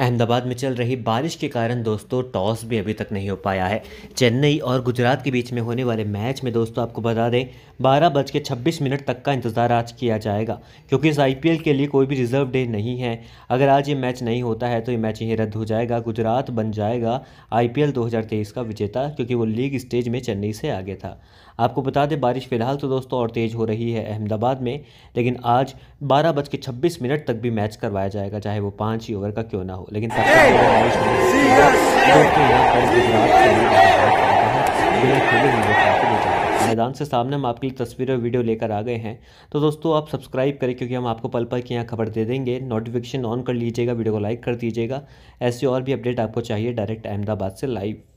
अहमदाबाद में चल रही बारिश के कारण दोस्तों टॉस भी अभी तक नहीं हो पाया है चेन्नई और गुजरात के बीच में होने वाले मैच में दोस्तों आपको बता दें बारह बज के छब्बीस मिनट तक का इंतज़ार आज किया जाएगा क्योंकि इस आई के लिए कोई भी रिजर्व डे नहीं है अगर आज ये मैच नहीं होता है तो ये मैच यहीं रद्द हो जाएगा गुजरात बन जाएगा आई पी का विजेता क्योंकि वो लीग स्टेज में चेन्नई से आगे था आपको बता दें बारिश फिलहाल तो दोस्तों और तेज़ हो रही है अहमदाबाद में लेकिन आज बारह बज के छब्बीस मिनट तक भी मैच करवाया जाएगा चाहे वो पाँच ही ओवर का क्यों ना हो लेकिन तब तो मैदान से सामने हम आपके लिए तस्वीर और वीडियो लेकर आ गए हैं तो दोस्तों आप सब्सक्राइब करें क्योंकि हम आपको पल पल की यहाँ खबर दे देंगे नोटिफिकेशन ऑन कर लीजिएगा वीडियो को लाइक कर दीजिएगा ऐसे और भी अपडेट आपको चाहिए डायरेक्ट अहमदाबाद से लाइव